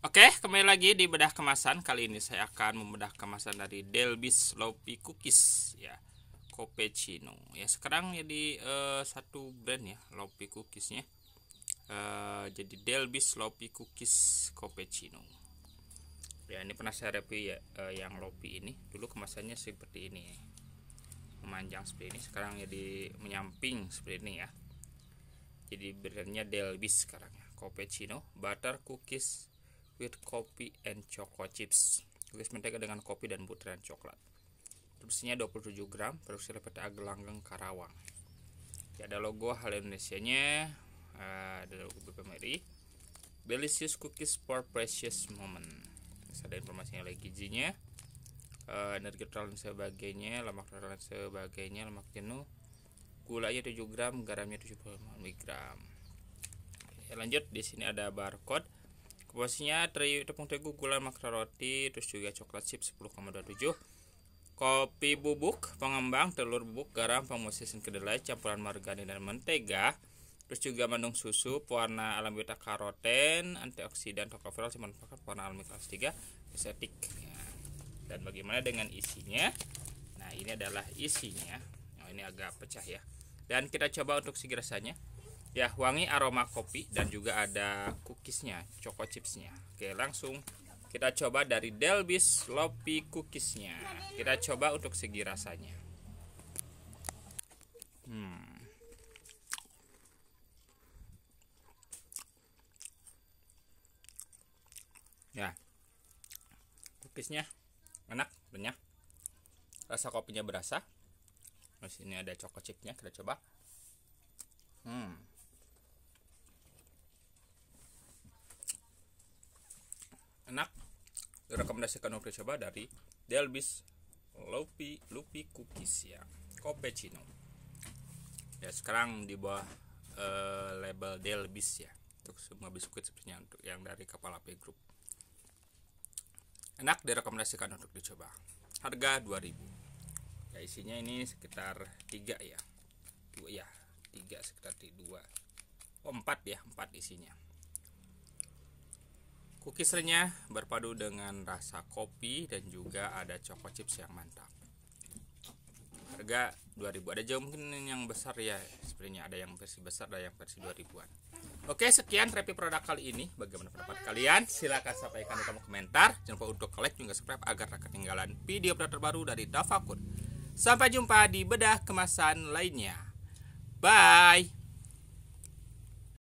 Oke, kembali lagi di bedah kemasan. Kali ini saya akan membedah kemasan dari Delbis Lopi Cookies ya. Cappuccino. Ya, sekarang jadi uh, satu brand ya, Lopi Cookiesnya. Uh, jadi Delbis Lopi Cookies Cappuccino. Ya, ini pernah saya review ya uh, yang Lopi ini. Dulu kemasannya seperti ini. Ya. Memanjang seperti ini, sekarang jadi menyamping seperti ini ya. Jadi brandnya Delbis sekarang ya. Cappuccino, Butter Cookies with coffee and choco chips tulis mentega dengan kopi dan butiran coklat Terusnya 27 gram produksi oleh PT Agelanggeng Karawang ya, ada logo hal Indonesia nya eh, ada logo BPMRI Delicious Cookies for Precious Moment Terus ada informasinya lagi gizinya uh, energi total dan sebagainya lemak total dan sebagainya lemak jenuh gulanya 7 gram garamnya 75 mg ya, lanjut di sini ada barcode Komposisinya teri tepung terigu, gula, makra roti, terus juga coklat chip 10,27 kopi bubuk, pengembang, telur bubuk, garam, pemurnisin kedelai, campuran margarin dan mentega, terus juga mandung susu, pewarna alam beta karoten, antioksidan, tocopherol, pakai pewarna alami kelas 3, estetik. Ya. Dan bagaimana dengan isinya? Nah, ini adalah isinya. Oh, ini agak pecah ya. Dan kita coba untuk segi rasanya ya wangi aroma kopi dan juga ada cookiesnya choco chipsnya oke langsung kita coba dari Delbis Lopi cookiesnya kita coba untuk segi rasanya hmm. ya cookiesnya enak renyah rasa kopinya berasa terus ini ada choco chipsnya kita coba hmm enak direkomendasikan untuk dicoba dari Delbis Lupi Lupi Cookies ya Coppuccino ya sekarang di bawah uh, label Delbis ya untuk semua biskuit sepertinya untuk yang dari kepala P Group enak direkomendasikan untuk dicoba harga 2000 ya isinya ini sekitar 3 ya 2 ya 3 sekitar 2 oh, 4 ya 4 isinya renyah berpadu dengan rasa kopi dan juga ada choco chips yang mantap. Harga 2000 ada jauh mungkin yang besar ya sepertinya ada yang versi besar ada yang versi 2000-an. Oke, sekian review produk kali ini. Bagaimana pendapat kalian? Silahkan sampaikan di kolom komentar. Jangan lupa untuk like juga subscribe agar tak ketinggalan video produk terbaru dari Davakun. Sampai jumpa di bedah kemasan lainnya. Bye.